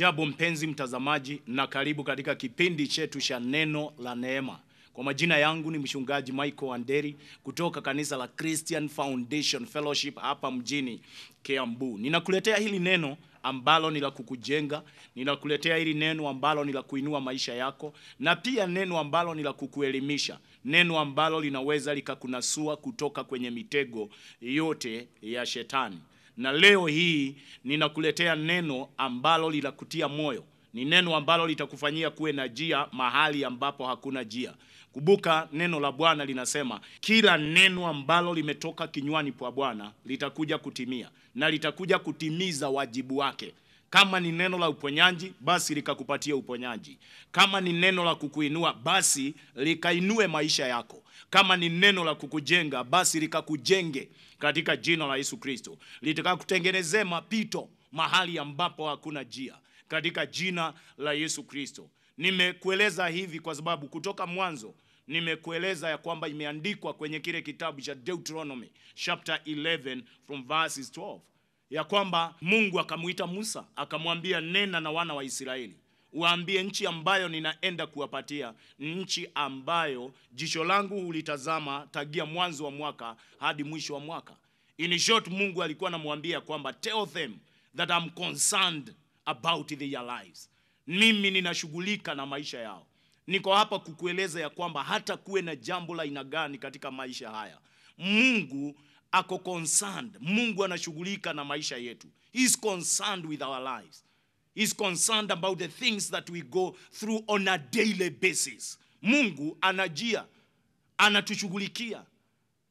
Hujambo mpenzi mtazamaji, na karibu katika kipindi chetu cha neno la neema. Kwa majina yangu ni mchungaji Michael Wanderi kutoka kanisa la Christian Foundation Fellowship hapa mjini Kiambu. Ninakuletea hili neno ambalo ni la kukujenga, ninakuletea hili neno ambalo ni la kuinua maisha yako, na pia neno ambalo ni la kukuelimisha, neno ambalo linaweza likakunasua kutoka kwenye mitego yote ya shetani na leo hii ninakuletea neno ambalo linakutia moyo, ni neno ambalo litakufanyia kuwe na jia mahali ambapo hakuna jia. Kumbuka neno la Bwana linasema kila neno ambalo limetoka kinywani kwa Bwana litakuja kutimia na litakuja kutimiza wajibu wake. Kama ni neno la uponyaji, basi likakupatia uponyaji. Kama ni neno la kukuinua, basi likainue maisha yako. Kama ni neno la kukujenga, basi likakujenge katika jina la Yesu Kristo. Litakakutengenezee mapito mahali ambapo hakuna njia katika jina la Yesu Kristo. Nimekueleza hivi kwa sababu kutoka mwanzo nimekueleza ya kwamba imeandikwa kwenye kile kitabu cha Deuteronomy chapter 11 from verses 12 ya kwamba Mungu akamuita Musa akamwambia, nena na wana wa Israeli waambie nchi ambayo ninaenda kuwapatia, nchi ambayo jicho langu hulitazama tagia mwanzo wa mwaka hadi mwisho wa mwaka. In short, Mungu alikuwa anamwambia kwamba tell them that I'm concerned about their lives, mimi ninashughulika na maisha yao. Niko hapa kukueleza ya kwamba hata kuwe na jambo la aina gani katika maisha haya Mungu ako concerned. Mungu anashughulika na maisha yetu. He is concerned with our lives. He is concerned about the things that we go through on a daily basis. Mungu anajia, anatushughulikia.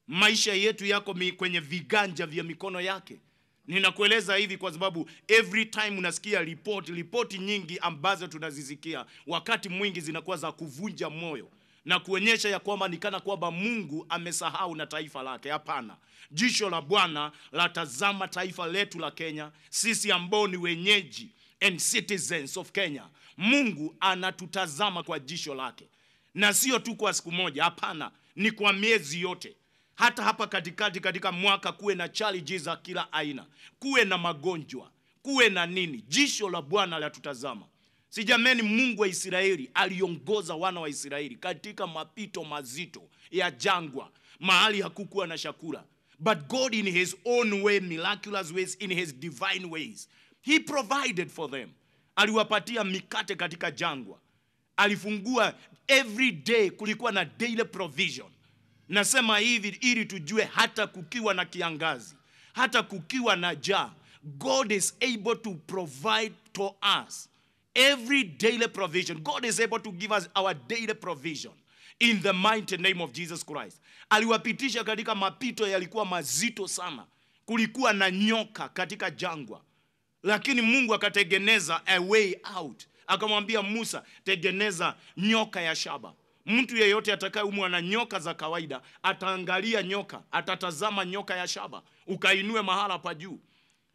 Maisha yetu yako kwenye viganja vya mikono yake. Ninakueleza hivi kwa sababu every time unasikia ripoti ripoti nyingi ambazo tunazisikia, wakati mwingi zinakuwa za kuvunja moyo na kuonyesha ya kwamba nikana kwamba Mungu amesahau na taifa lake. Hapana, jisho la Bwana latazama taifa letu la Kenya, sisi ambao ni wenyeji and citizens of Kenya. Mungu anatutazama kwa jisho lake, na sio tu kwa siku moja. Hapana, ni kwa miezi yote hata hapa katikati katika mwaka kuwe na challenges za kila aina, kuwe na magonjwa, kuwe na nini, jisho la Bwana latutazama. Si jameni, Mungu wa Israeli aliongoza wana wa Israeli katika mapito mazito ya jangwa, mahali hakukuwa na chakula, but God in his own way, miraculous ways, in his divine ways he provided for them. Aliwapatia mikate katika jangwa, alifungua every day, kulikuwa na daily provision. Nasema hivi ili tujue hata kukiwa na kiangazi, hata kukiwa na jaa, God is able to provide to us every daily provision. God is able to give us our daily provision in the mighty name of Jesus Christ. Aliwapitisha katika mapito yalikuwa mazito sana, kulikuwa na nyoka katika jangwa, lakini Mungu akategeneza a way out, akamwambia Musa, tegeneza nyoka ya shaba. Mtu yeyote atakayeumwa na nyoka za kawaida ataangalia nyoka, atatazama nyoka ya shaba, ukainue mahala pa juu,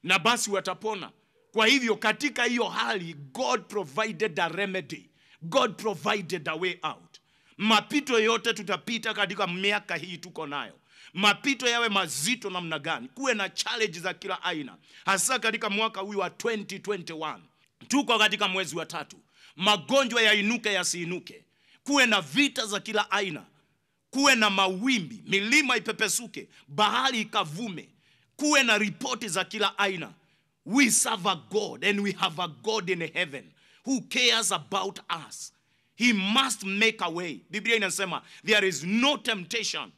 na basi watapona. Kwa hivyo katika hiyo hali God provided a remedy. God provided a way out. Mapito yote tutapita katika miaka hii tuko nayo mapito yawe mazito namna gani, kuwe na challenge za kila aina, hasa katika mwaka huu wa 2021 tuko katika mwezi wa tatu. Magonjwa yainuke yasiinuke, kuwe na vita za kila aina, kuwe na mawimbi, milima ipepesuke, bahari ikavume, kuwe na ripoti za kila aina. We serve a God and we have a God in heaven who cares about us. He must make a way. Biblia inasema there is no temptation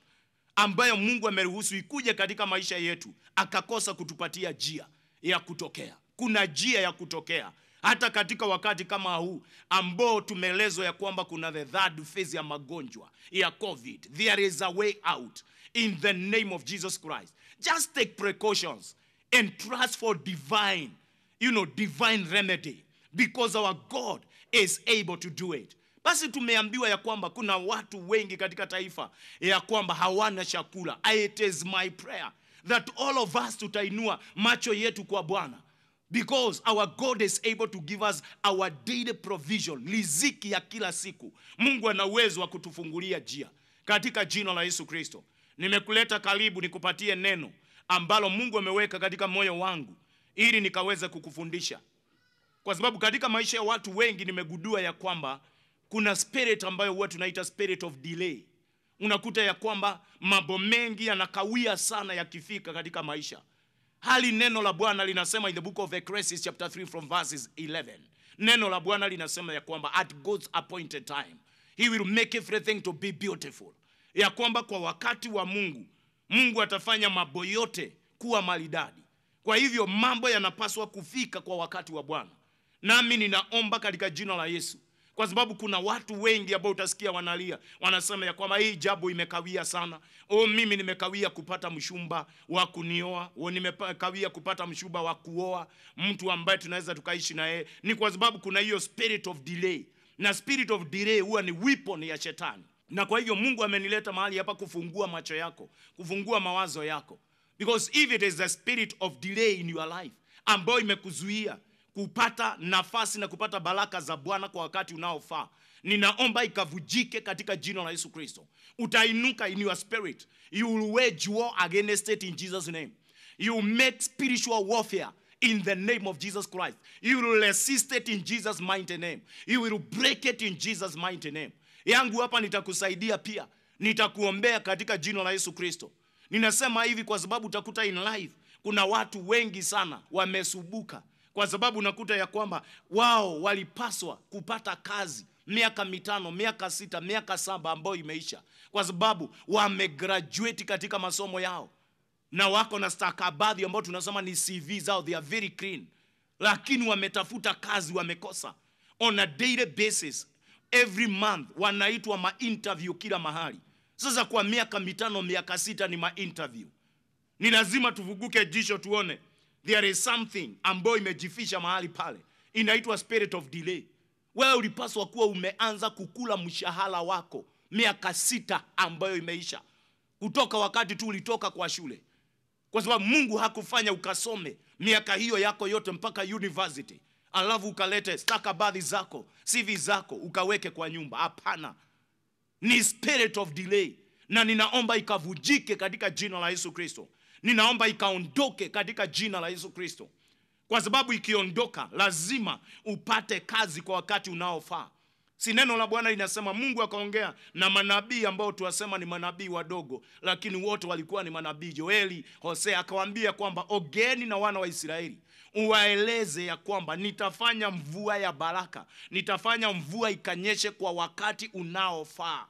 ambayo Mungu ameruhusu ikuje katika maisha yetu akakosa kutupatia njia ya kutokea. Kuna njia ya kutokea hata katika wakati kama huu ambao tumeelezwa ya kwamba kuna the third phase ya magonjwa ya COVID. There is a way out in the name of Jesus Christ. Just take precautions and trust for divine, you know, divine remedy because our God is able to do it. Basi tumeambiwa ya kwamba kuna watu wengi katika taifa ya kwamba hawana chakula. It is my prayer that all of us tutainua macho yetu kwa Bwana because our God is able to give us our daily provision, riziki ya kila siku. Mungu ana uwezo wa kutufungulia njia katika jina la Yesu Kristo. Nimekuleta karibu nikupatie neno ambalo Mungu ameweka katika moyo wangu ili nikaweze kukufundisha, kwa sababu katika maisha ya watu wengi nimegudua ya kwamba kuna spirit ambayo huwa tunaita spirit of delay. Unakuta ya kwamba mambo mengi yanakawia sana yakifika katika maisha, hali neno la Bwana linasema in the book of Ecclesiastes chapter 3 from verses 11 neno la Bwana linasema ya kwamba at God's appointed time he will make everything to be beautiful, ya kwamba kwa wakati wa Mungu Mungu atafanya mambo yote kuwa maridadi. Kwa hivyo mambo yanapaswa kufika kwa wakati wa Bwana, nami ninaomba katika jina la Yesu, kwa sababu kuna watu wengi ambao utasikia wanalia, wanasema ya kwamba hii jambo imekawia sana. O, oh, mimi nimekawia kupata mshumba wa kunioa, oh, nimekawia kupata mshumba wa kuoa, mtu ambaye tunaweza tukaishi na yeye. Ni kwa sababu kuna hiyo spirit of delay, na spirit of delay huwa ni weapon ya shetani na kwa hivyo Mungu amenileta mahali hapa kufungua macho yako, kufungua mawazo yako, because if it is the spirit of delay in your life ambayo imekuzuia kupata nafasi na kupata baraka za Bwana kwa wakati unaofaa, ninaomba ikavujike katika jina la Yesu Kristo. Utainuka in your spirit, you will wage war against it in Jesus name. You make spiritual warfare in the name of Jesus Christ. You will resist it in Jesus mighty name. You will break it in Jesus mighty name yangu hapa, nitakusaidia pia, nitakuombea katika jina la Yesu Kristo. Ninasema hivi kwa sababu utakuta in life kuna watu wengi sana wamesubuka, kwa sababu nakuta ya kwamba wao walipaswa kupata kazi miaka mitano, miaka sita, miaka saba ambayo imeisha, kwa sababu wamegraduate katika masomo yao na wako na stakabadhi ambao tunasema ni CV zao, they are very clean, lakini wametafuta kazi wamekosa. On a daily basis every month wanaitwa mainterview kila mahali. Sasa kwa miaka mitano, miaka sita ni mainterview. Ni lazima tuvuguke jicho tuone there is something ambayo imejificha mahali pale, inaitwa spirit of delay. Wewe ulipaswa kuwa umeanza kukula mshahara wako miaka sita ambayo imeisha kutoka wakati tu ulitoka kwa shule, kwa sababu Mungu hakufanya ukasome miaka hiyo yako yote mpaka university alafu ukalete stakabadhi zako sivi zako ukaweke kwa nyumba. Hapana, ni spirit of delay, na ninaomba ikavujike katika jina la Yesu Kristo. Ninaomba ikaondoke katika jina la Yesu Kristo, kwa sababu ikiondoka, lazima upate kazi kwa wakati unaofaa. Si neno la Bwana linasema Mungu akaongea na manabii ambao tuwasema ni manabii wadogo, lakini wote walikuwa ni manabii. Joeli, Hosea akawaambia kwamba ogeni na wana wa Israeli uwaeleze ya kwamba nitafanya mvua ya baraka, nitafanya mvua ikanyeshe kwa wakati unaofaa,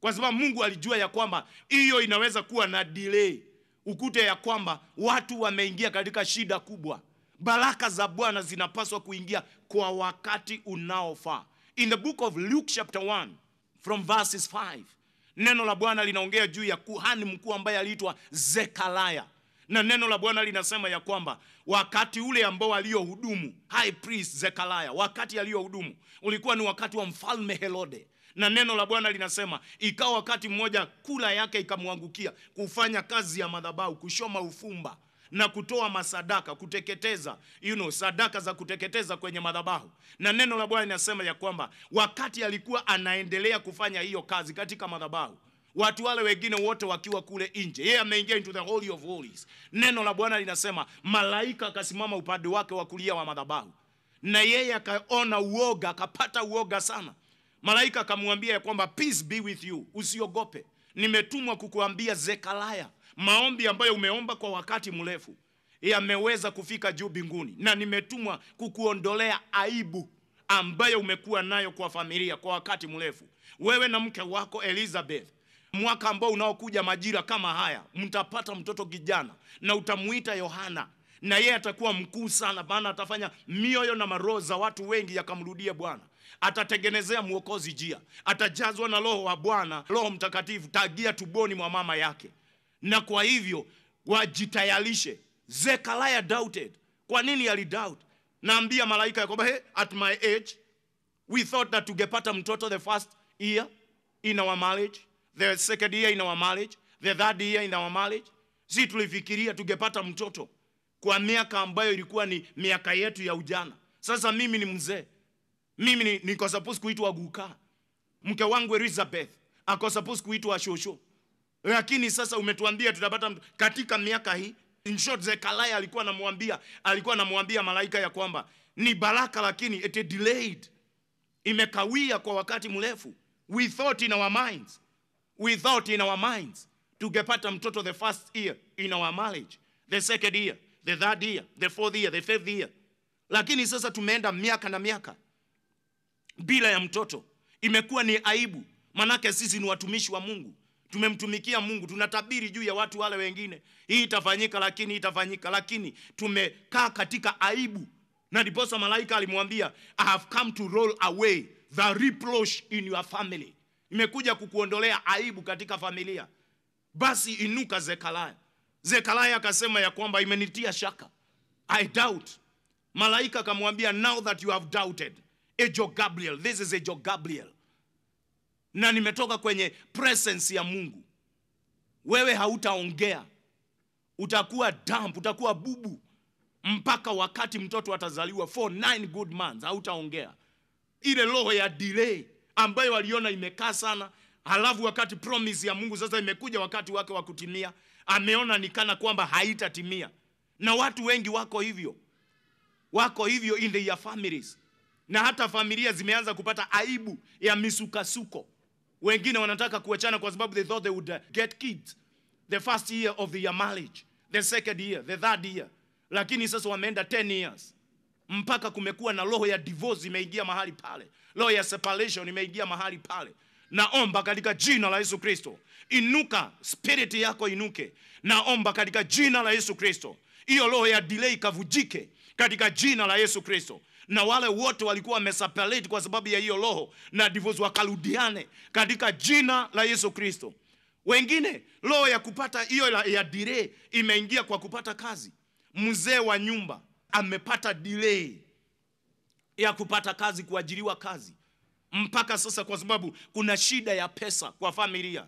kwa sababu Mungu alijua ya kwamba hiyo inaweza kuwa na delay. Ukute ya kwamba watu wameingia katika shida kubwa. Baraka za Bwana zinapaswa kuingia kwa wakati unaofaa. In the book of Luke chapter 1 from verses 5 neno la Bwana linaongea juu ya kuhani mkuu ambaye aliitwa Zekaria na neno la Bwana linasema ya kwamba wakati ule ambao aliyohudumu high priest Zekaria, wakati aliyohudumu ulikuwa ni wakati wa mfalme Herode, na neno la Bwana linasema ikawa wakati mmoja kula yake ikamwangukia, kufanya kazi ya madhabahu, kushoma ufumba na kutoa masadaka kuteketeza, you know, sadaka za kuteketeza kwenye madhabahu. Na neno la Bwana linasema ya kwamba wakati alikuwa anaendelea kufanya hiyo kazi katika madhabahu, watu wale wengine wote wakiwa kule nje, yeye ameingia into the holy of holies. Neno la Bwana linasema malaika akasimama upande wake wa kulia wa madhabahu, na yeye akaona uoga, akapata uoga sana. Malaika akamwambia ya kwamba peace be with you, usiogope, nimetumwa kukuambia Zekaria, maombi ambayo umeomba kwa wakati mrefu yameweza kufika juu binguni, na nimetumwa kukuondolea aibu ambayo umekuwa nayo kwa familia kwa wakati mrefu, wewe na mke wako Elizabeth mwaka ambao unaokuja majira kama haya mtapata mtoto kijana na utamuita Yohana, na yeye atakuwa mkuu sana, maana atafanya mioyo na maroho za watu wengi yakamrudia Bwana. Atatengenezea mwokozi jia atajazwa na roho wa Bwana, Roho Mtakatifu tagia tuboni mwa mama yake, na kwa hivyo wajitayarishe. Zechariah doubted. Kwa nini alidoubt? Naambia malaika ya kwamba hey, at my age we thought that tungepata mtoto the first year in our marriage the second year in our marriage, the third year in our marriage. Si tulifikiria tungepata mtoto kwa miaka ambayo ilikuwa ni miaka yetu ya ujana. Sasa mimi ni mzee, mimi ni, niko suppose kuitwa Guka, mke wangu Elizabeth ako suppose kuitwa Shosho, lakini sasa umetuambia tutapata katika miaka hii. In short, Zechariah alikuwa anamwambia alikuwa anamwambia malaika ya kwamba ni baraka, lakini it delayed, imekawia kwa wakati mrefu. We thought in our minds without in our minds tungepata mtoto the first year in our marriage the second year the third year the fourth year the fifth year lakini sasa tumeenda miaka na miaka bila ya mtoto imekuwa ni aibu manake sisi ni watumishi wa mungu tumemtumikia mungu tunatabiri juu ya watu wale wengine hii itafanyika lakini itafanyika lakini tumekaa katika aibu na ndiposa malaika alimwambia i have come to roll away the reproach in your family imekuja kukuondolea aibu katika familia, basi inuka. zekaraya zekaraya akasema ya kwamba imenitia shaka, I doubt. Malaika akamwambia now that you have doubted, ejo Gabriel, this is ejo Gabriel, na nimetoka kwenye presence ya Mungu. Wewe hautaongea, utakuwa dump, utakuwa bubu mpaka wakati mtoto atazaliwa for nine good months, hautaongea. Ile roho ya delay ambayo waliona imekaa sana, halafu wakati promise ya Mungu sasa imekuja wakati wake wa kutimia, ameona nikana kwamba haitatimia. Na watu wengi wako hivyo, wako hivyo in their families, na hata familia zimeanza kupata aibu ya misukasuko. Wengine wanataka kuachana kwa sababu they thought they would uh, get kids the first year of their marriage, the second year, the third year, lakini sasa wameenda 10 years mpaka kumekuwa na roho ya divorce imeingia mahali pale, roho ya separation imeingia mahali pale. Naomba katika jina la Yesu Kristo, inuka, spirit yako inuke. Naomba katika jina la Yesu Kristo, hiyo roho ya delay ikavujike katika jina la Yesu Kristo na wale wote walikuwa wameseparate kwa sababu ya hiyo roho na divorce wakarudiane katika jina la Yesu Kristo. Wengine roho ya kupata hiyo ya delay imeingia kwa kupata kazi. Mzee wa nyumba amepata delay ya kupata kazi, kuajiriwa kazi mpaka sasa, kwa sababu kuna shida ya pesa kwa familia.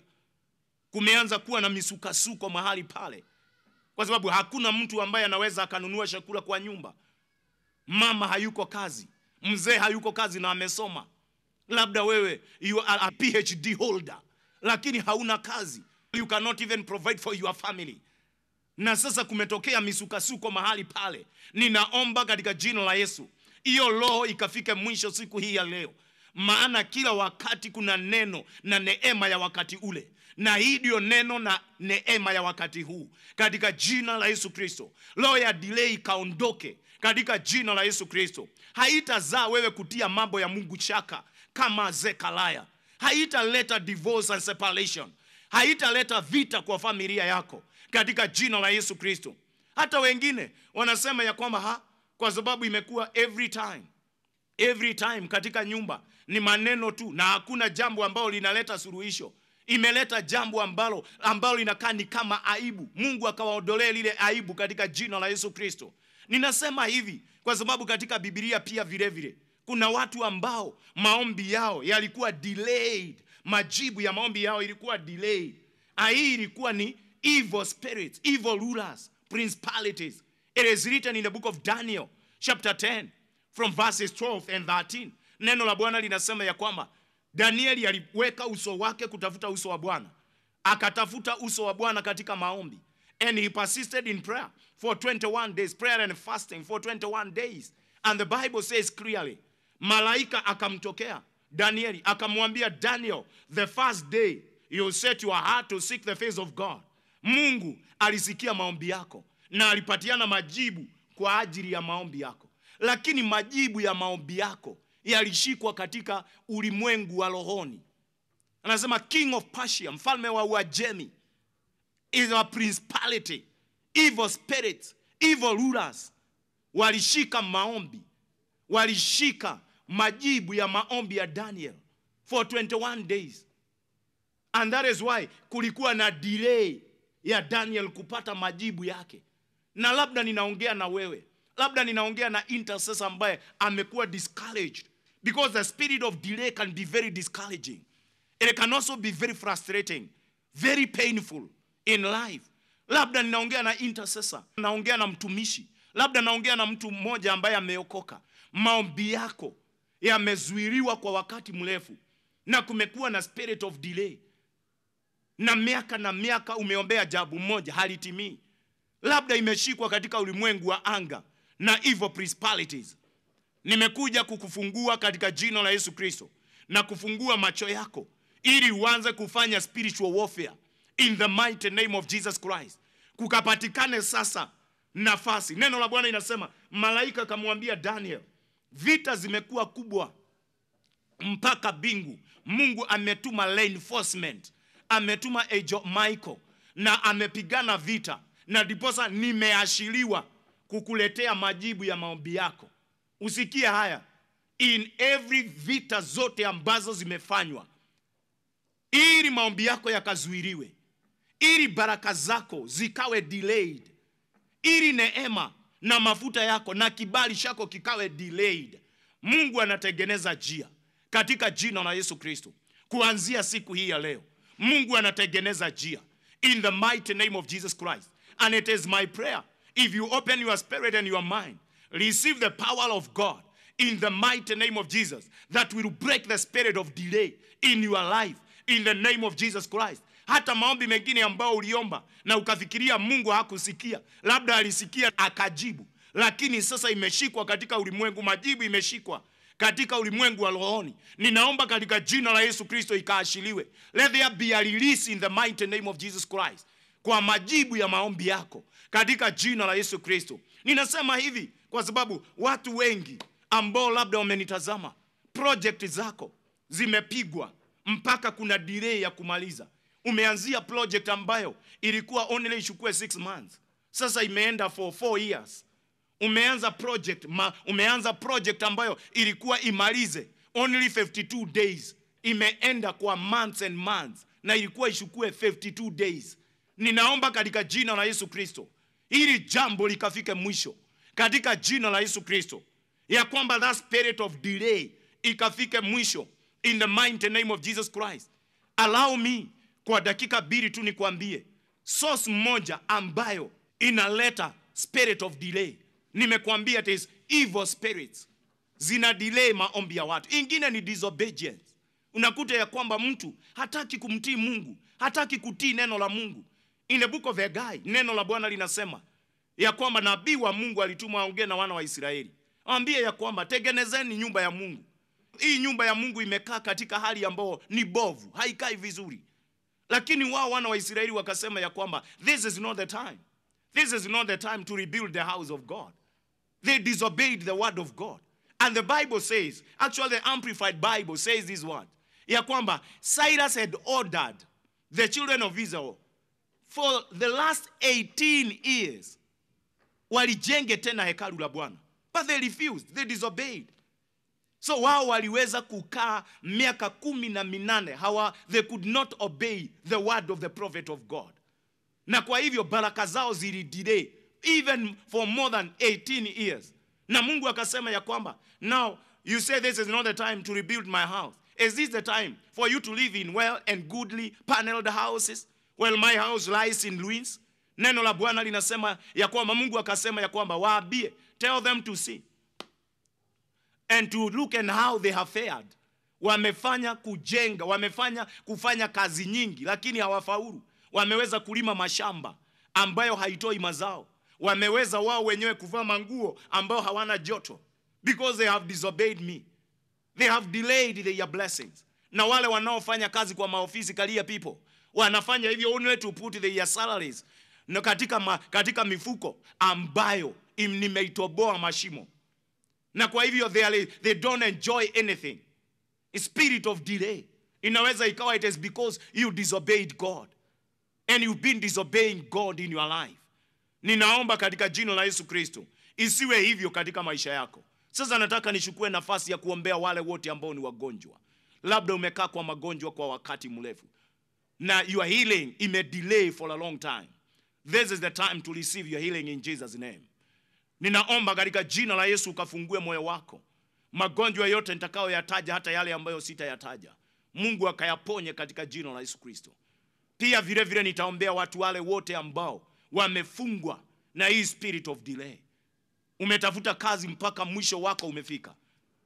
Kumeanza kuwa na misukasuko mahali pale, kwa sababu hakuna mtu ambaye anaweza akanunua chakula kwa nyumba. Mama hayuko kazi, mzee hayuko kazi na amesoma. Labda wewe you are a PhD holder, lakini hauna kazi, you cannot even provide for your family na sasa kumetokea misukasuko mahali pale, ninaomba katika jina la Yesu hiyo roho ikafike mwisho siku hii ya leo, maana kila wakati kuna neno na neema ya wakati ule na hii ndiyo neno na neema ya wakati huu katika jina la Yesu Kristo. Roho ya delay ikaondoke katika jina la Yesu Kristo. Haitazaa wewe kutia mambo ya Mungu shaka kama Zekalaya, haitaleta divorce and separation, haitaleta vita kwa familia yako, katika jina la Yesu Kristo. Hata wengine wanasema ya kwamba ha, kwa sababu imekuwa every time every time katika nyumba ni maneno tu na hakuna jambo ambalo linaleta suluhisho. Imeleta jambo ambalo ambalo linakaa ni kama aibu. Mungu akawaondolee lile aibu katika jina la Yesu Kristo. Ninasema hivi kwa sababu katika Biblia pia vilevile vile. Kuna watu ambao maombi yao yalikuwa delayed, majibu ya maombi yao ilikuwa delayed. Hii ilikuwa ni evil spirits, evil rulers, principalities. It is written in the book of Daniel, chapter 10, from verses 12 and 13. Neno la Bwana linasema ya kwamba Daniel aliweka uso wake kutafuta uso akatafuta uso wa katika maombi, and he persisted in prayer for 21 days, prayer and fasting for 21 days. And the Bible says clearly, malaika akamtokea Daniel akamwambia Daniel, the first day you set your heart to seek the face of God Mungu alisikia maombi yako na alipatiana majibu kwa ajili ya maombi yako, lakini majibu ya maombi yako yalishikwa katika ulimwengu wa rohoni. Anasema king of Persia, mfalme wa Uajemi, is a principality evil spirits, evil rulers walishika maombi, walishika majibu ya maombi ya Daniel for 21 days and that is why kulikuwa na delay ya Daniel kupata majibu yake. Na labda ninaongea na wewe, labda ninaongea na intercessor ambaye amekuwa discouraged because the spirit of delay can be very discouraging. It can also be very frustrating, very painful in life. Labda ninaongea na intercessor, naongea na mtumishi, labda naongea na mtu mmoja ambaye ameokoka. Maombi yako yamezuiliwa kwa wakati mrefu na kumekuwa na spirit of delay na miaka na miaka umeombea jawabu moja halitimii, labda imeshikwa katika ulimwengu wa anga na evil principalities. Nimekuja kukufungua katika jina la Yesu Kristo na kufungua macho yako ili uanze kufanya spiritual warfare in the mighty name of Jesus Christ. Kukapatikane sasa nafasi. Neno la Bwana inasema malaika akamwambia Daniel, vita zimekuwa kubwa mpaka bingu. Mungu ametuma reinforcement ametuma Ejo Michael na amepigana vita, na ndiposa nimeashiriwa kukuletea majibu ya maombi yako. Usikie haya, in every vita zote ambazo zimefanywa ili maombi yako yakazuiriwe, ili baraka zako zikawe delayed, ili neema na mafuta yako na kibali chako kikawe delayed. Mungu anatengeneza njia katika jina la Yesu Kristo, kuanzia siku hii ya leo Mungu anatengeneza njia in the mighty name of Jesus Christ. And it is my prayer if you open your spirit and your mind, receive the power of God in the mighty name of Jesus that will break the spirit of delay in your life in the name of Jesus Christ. hata maombi mengine ambayo uliomba na ukafikiria Mungu hakusikia, labda alisikia akajibu, lakini sasa imeshikwa katika ulimwengu, majibu imeshikwa katika ulimwengu wa rohoni. Ninaomba katika jina la Yesu Kristo ikaashiliwe. Let there be a release in the mighty name of Jesus Christ, kwa majibu ya maombi yako katika jina la Yesu Kristo. Ninasema hivi kwa sababu watu wengi ambao labda wamenitazama, project zako zimepigwa mpaka kuna delay ya kumaliza. Umeanzia project ambayo ilikuwa only ichukue 6 months, sasa imeenda for 4 years umeanza project ma, umeanza project ambayo ilikuwa imalize only 52 days, imeenda kwa months and months, na ilikuwa ishukue 52 days. Ninaomba katika jina la Yesu Kristo ili jambo likafike mwisho katika jina la Yesu Kristo, ya kwamba that spirit of delay ikafike mwisho in the mighty name of Jesus Christ. Allow me kwa dakika mbili tu nikwambie source moja ambayo inaleta spirit of delay Nimekuambia it is evil spirits zina delay maombi ya watu. Ingine ni disobedience. Unakuta ya kwamba mtu hataki kumtii Mungu, hataki kutii neno la Mungu. In the book of Haggai, neno la Bwana linasema ya kwamba nabii wa Mungu alitumwa aongee na wana wa Israeli, awambie ya kwamba tengenezeni nyumba ya Mungu. Hii nyumba ya Mungu imekaa katika hali ambayo ni bovu, haikai vizuri. Lakini wao wana wa Israeli wakasema ya kwamba this is not the time, this is not the time to rebuild the house of God. They disobeyed the word of God. And the Bible says, actually, the Amplified Bible says this word. Ya kwamba, Cyrus had ordered the children of Israel for the last 18 years walijenge tena hekalu la Bwana. But they refused, they disobeyed. So wao waliweza kukaa miaka kumi na minane hawa, they could not obey the word of the prophet of God, na kwa hivyo baraka zao zilidelay even for more than 18 years. Na Mungu akasema ya kwamba now you say this is not the time to rebuild my house. Is this the time for you to live in well and goodly paneled houses well my house lies in ruins? Neno la Bwana linasema ya kwamba Mungu akasema ya kwamba waambie, tell them to see and to look and how they have fared. Wamefanya kujenga, wamefanya kufanya kazi nyingi, lakini hawafaulu. Wameweza kulima mashamba ambayo haitoi mazao wameweza wao wenyewe kuvaa manguo ambao hawana joto because they have disobeyed me they have delayed their blessings na wale wanaofanya kazi kwa maofisi kalia people wanafanya hivyo only to put their salaries na katika, ma, katika mifuko ambayo nimeitoboa mashimo na kwa hivyo they, they don't enjoy anything A spirit of delay inaweza ikawa it is because you disobeyed god and you've been disobeying god in your life Ninaomba katika jina la Yesu Kristo isiwe hivyo katika maisha yako. Sasa nataka nichukue nafasi ya kuombea wale wote ambao ni wagonjwa. Labda umekaa kwa magonjwa kwa wakati mrefu na your healing ime delay for a long time. This is the time to receive your healing in Jesus name. Ninaomba katika jina la Yesu ukafungue moyo wako. Magonjwa yote nitakayoyataja hata yale ambayo sitayataja, Mungu akayaponye katika jina la Yesu Kristo. Pia vile vile nitaombea watu wale wote ambao wamefungwa na hii spirit of delay. Umetafuta kazi mpaka mwisho wako umefika,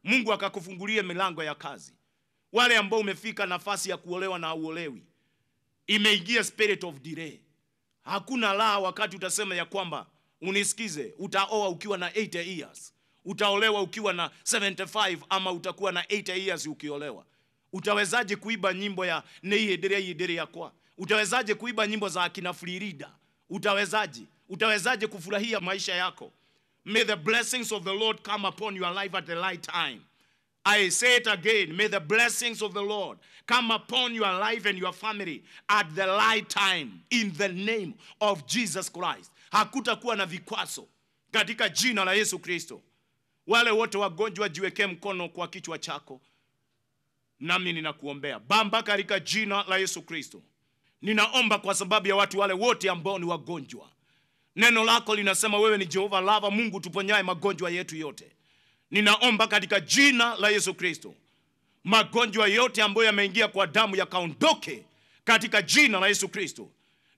Mungu akakufungulia milango ya kazi. Wale ambao umefika nafasi ya kuolewa na hauolewi, imeingia spirit of delay. Hakuna la wakati utasema ya kwamba unisikize, utaoa ukiwa na 80 years, utaolewa ukiwa na 75 ama utakuwa na 80 years ukiolewa. Utawezaje kuiba nyimbo ya neiederea yederea kwa? Utawezaje kuiba nyimbo za akina Flirida? Utawezaji? Utawezaje kufurahia maisha yako? May the blessings of the Lord come upon your life at the right time. I say it again. May the blessings of the Lord come upon your life and your family at the right time in the name of Jesus Christ. Hakutakuwa na vikwazo katika jina la Yesu Kristo. Wale wote wagonjwa, jiwekee mkono kwa kichwa chako, nami ninakuombea bamba katika jina la Yesu Kristo. Ninaomba kwa sababu ya watu wale wote ambao ni wagonjwa. Neno lako linasema wewe ni Jehova Lava, Mungu tuponyaye magonjwa yetu yote. Ninaomba katika jina la Yesu Kristo, magonjwa yote ambayo yameingia kwa damu yakaondoke katika jina la Yesu Kristo.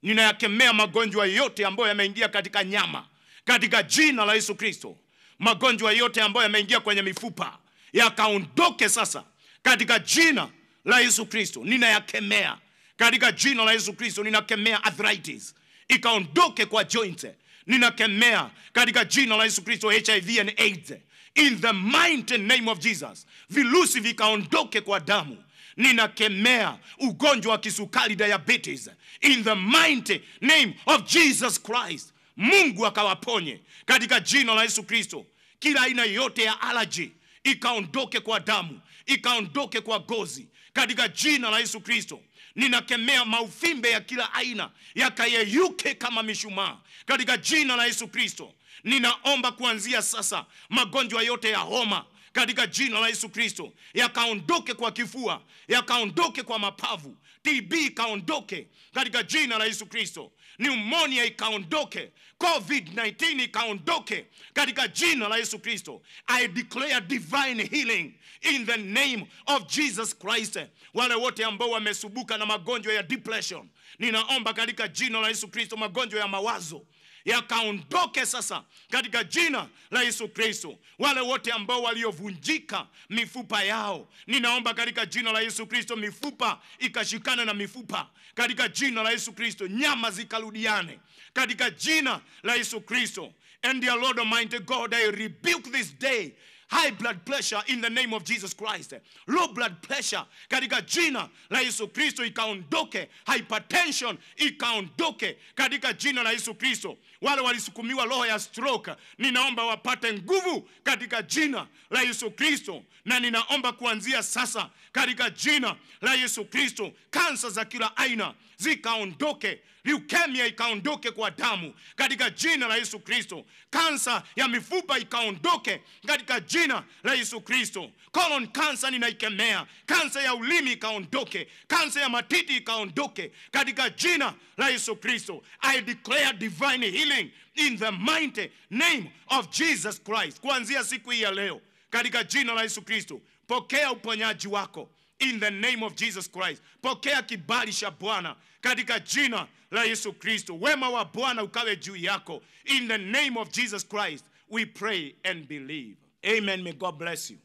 Ninayakemea magonjwa yote ambayo yameingia katika nyama katika jina la Yesu Kristo. Magonjwa yote ambayo yameingia kwenye mifupa yakaondoke sasa katika jina la Yesu Kristo. Ninayakemea katika jina la Yesu Kristo ninakemea arthritis ikaondoke kwa joint. Ninakemea katika jina la Yesu Kristo HIV and AIDS in the mighty name of Jesus, virusi vikaondoke kwa damu. Ninakemea ugonjwa wa kisukari diabetes in the mighty name of Jesus Christ. Mungu akawaponye katika jina la Yesu Kristo. Kila aina yote ya alaji ikaondoke kwa damu, ikaondoke kwa gozi katika jina la Yesu Kristo ninakemea maufimbe ya kila aina yakayeyuke kama mishumaa katika jina la Yesu Kristo. Ninaomba kuanzia sasa magonjwa yote ya homa katika jina la Yesu Kristo, yakaondoke kwa kifua, yakaondoke kwa mapavu, TB kaondoke katika jina la Yesu Kristo pneumonia ikaondoke, COVID-19 ikaondoke katika jina la Yesu Kristo. I declare divine healing in the name of Jesus Christ. Wale wote ambao wamesubuka na magonjwa ya depression, ninaomba katika jina la Yesu Kristo, magonjwa ya mawazo yakaondoke sasa katika jina la Yesu Kristo. Wale wote ambao waliovunjika mifupa yao, ninaomba katika jina la Yesu Kristo, mifupa ikashikana na mifupa katika jina la Yesu Kristo, nyama zikarudiane katika jina la Yesu Kristo. And dear Lord Almighty God, I rebuke this day high blood pressure in the name of Jesus Christ, low blood pressure katika jina la Yesu Kristo ikaondoke, hypertension ikaondoke katika jina la Yesu Kristo. Wale walisukumiwa roho ya stroke, ninaomba wapate nguvu katika jina la Yesu Kristo, na ninaomba kuanzia sasa katika jina la Yesu Kristo, kansa za kila aina zikaondoke, leukemia ikaondoke kwa damu katika jina la Yesu Kristo. Kansa ya mifupa ikaondoke katika jina la Yesu Kristo. Colon kansa ninaikemea, kansa ya ulimi ikaondoke, kansa ya matiti ikaondoke katika jina la Yesu Kristo. I declare divine healing in the mighty name of Jesus Christ, kuanzia siku hii ya leo katika jina la Yesu Kristo. Pokea uponyaji wako. in the name of Jesus Christ. Pokea kibali cha Bwana katika jina la Yesu Kristo. Wema wa Bwana ukawe juu yako in the name of Jesus Christ. We pray and believe. Amen. May God bless you.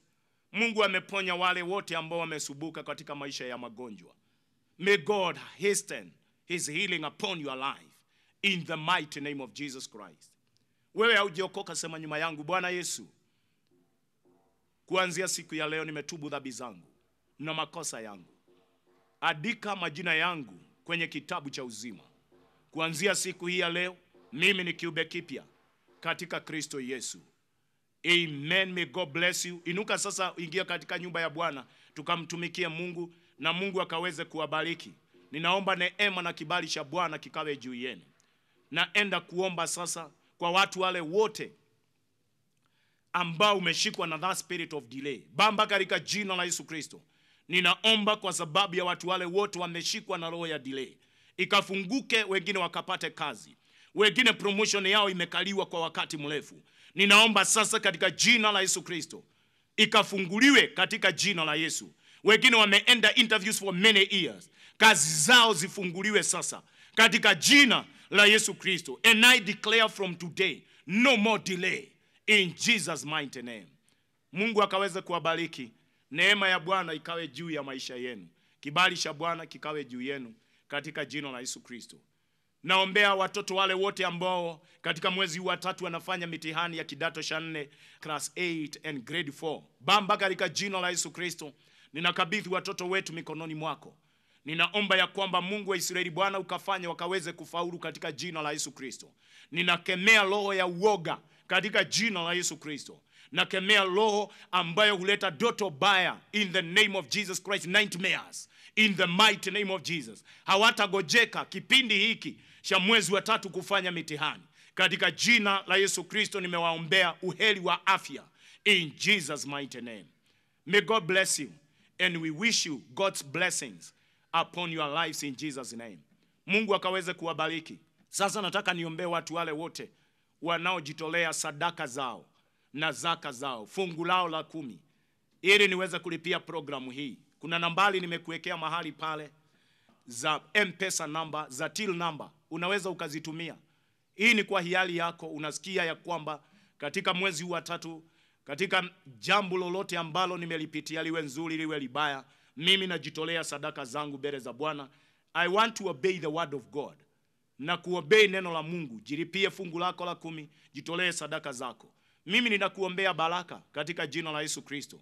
Mungu ameponya wale wote ambao wamesubuka katika maisha ya magonjwa. May God hasten his healing upon your life in the mighty name of Jesus Christ. Wewe haujiokoka, sema nyuma yangu, Bwana Yesu, kuanzia siku ya leo nimetubu dhambi zangu na makosa yangu. Andika majina yangu kwenye kitabu cha uzima. Kuanzia siku hii ya leo, mimi ni kiumbe kipya katika Kristo Yesu. Amen. May God bless you. Inuka sasa, ingia katika nyumba ya Bwana tukamtumikie Mungu na Mungu akaweze kuwabariki. Ninaomba neema na kibali cha Bwana kikawe juu yenu. Naenda kuomba sasa kwa watu wale wote ambao umeshikwa na that spirit of delay. Bamba, katika jina la Yesu Kristo Ninaomba kwa sababu ya watu wale wote wameshikwa na roho ya delay, ikafunguke, wengine wakapate kazi, wengine promotion yao imekaliwa kwa wakati mrefu. Ninaomba sasa katika jina la Yesu Kristo ikafunguliwe katika jina la Yesu. Wengine wameenda interviews for many years, kazi zao zifunguliwe sasa katika jina la Yesu Kristo. And I declare from today no more delay in Jesus mighty name. Mungu akaweze kuwabariki. Neema ya Bwana ikawe juu ya maisha yenu, kibali cha Bwana kikawe juu yenu katika jina la Yesu Kristo. Naombea watoto wale wote ambao katika mwezi wa tatu wanafanya mitihani ya kidato cha nne class 8 and grade 4. Bamba, katika jina la Yesu Kristo ninakabidhi watoto wetu mikononi mwako. Ninaomba ya kwamba Mungu wa Israeli Bwana ukafanya wakaweze kufaulu katika jina la Yesu Kristo. Ninakemea roho ya uoga katika jina la Yesu Kristo nakemea roho ambayo huleta doto baya in the name of Jesus Christ, nightmares in the mighty name of Jesus. Hawatagojeka kipindi hiki cha mwezi wa tatu kufanya mitihani. Katika jina la Yesu Kristo nimewaombea uheri wa afya in Jesus mighty name. May God bless you and we wish you God's blessings upon your lives in Jesus name. Mungu akaweze kuwabariki. Sasa nataka niombee watu wale wote wanaojitolea sadaka zao na zaka zao, fungu lao la kumi, ili niweze kulipia programu hii. Kuna nambari nimekuwekea mahali pale za M-Pesa namba za till namba, unaweza ukazitumia. Hii ni kwa hiari yako. Unasikia ya kwamba katika mwezi huu wa tatu, katika jambo lolote ambalo nimelipitia, liwe nzuri liwe libaya, mimi najitolea sadaka zangu mbele za Bwana. I want to obey the word of God na kuobei neno la Mungu. Jilipie fungu lako la kumi, jitolee sadaka zako. Mimi ninakuombea baraka katika jina la Yesu Kristo,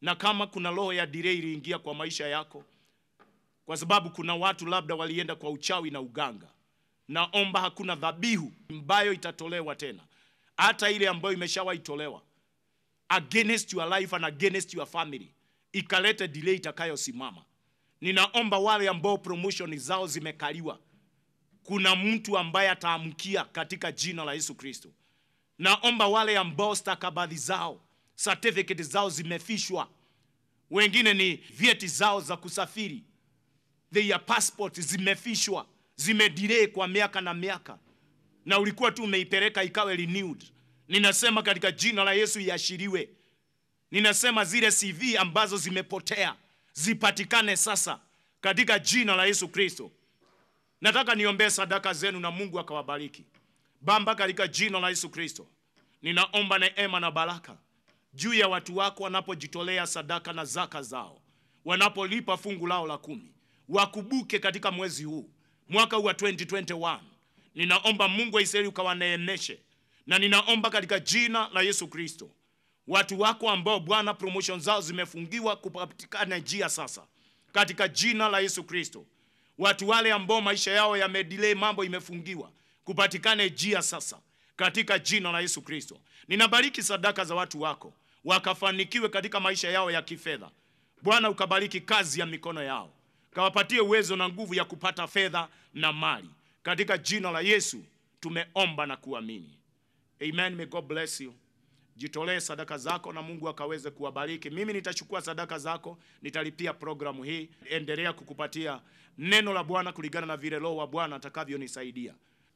na kama kuna roho ya delay iliingia kwa maisha yako, kwa sababu kuna watu labda walienda kwa uchawi na uganga, naomba hakuna dhabihu ambayo itatolewa tena, hata ile ambayo imeshawahi tolewa against your life and against your family, ikalete delay itakayosimama. Ninaomba wale ambao promotion zao zimekaliwa, kuna mtu ambaye ataamkia katika jina la Yesu Kristo. Naomba wale ambao stakabadhi zao certificate zao zimefishwa, wengine ni vyeti zao za kusafiri, their passport zimefishwa, zimedelay kwa miaka na miaka, na ulikuwa tu umeipeleka ikawe renewed. Ninasema katika jina la Yesu iashiriwe. Ninasema zile CV ambazo zimepotea zipatikane sasa katika jina la Yesu Kristo. Nataka niombee sadaka zenu na Mungu akawabariki. Baba, katika jina la Yesu Kristo, ninaomba neema na baraka juu ya watu wako wanapojitolea sadaka na zaka zao, wanapolipa fungu lao la kumi, wakubuke katika mwezi huu, mwaka huu wa 2021. Ninaomba Mungu wa Israeli ukawaneeneshe, na ninaomba katika jina la Yesu Kristo, watu wako ambao Bwana promotion zao zimefungiwa kupatikana njia sasa, katika jina la Yesu Kristo, watu wale ambao maisha yao yamedelay, mambo imefungiwa kupatikane jia sasa katika jina la Yesu Kristo. Ninabariki sadaka za watu wako wakafanikiwe katika maisha yao ya kifedha. Bwana, ukabariki kazi ya mikono yao, kawapatie uwezo na nguvu ya kupata fedha na mali katika jina la Yesu. Tumeomba na kuamini, amen. May God bless you. Jitolee sadaka zako na Mungu akaweze kuwabariki. Mimi nitachukua sadaka zako, nitalipia programu hii. Endelea kukupatia neno la Bwana kulingana na vile Roho wa Bwana atakavyonisaidia.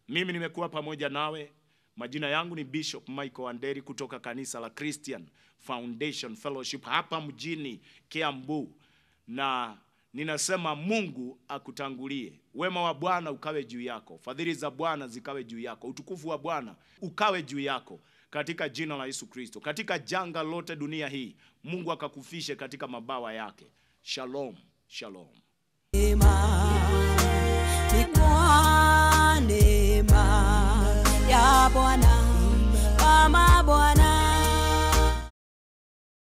Mimi nimekuwa pamoja nawe. Majina yangu ni Bishop Michael Anderi kutoka kanisa la Christian Foundation Fellowship hapa mjini Kiambu, na ninasema Mungu akutangulie, wema wa Bwana ukawe juu yako, fadhili za Bwana zikawe juu yako, utukufu wa Bwana ukawe juu yako katika jina la Yesu Kristo. Katika janga lote dunia hii, Mungu akakufishe katika mabawa yake. Shalom, shalom. Ema, Bwana, kama Bwana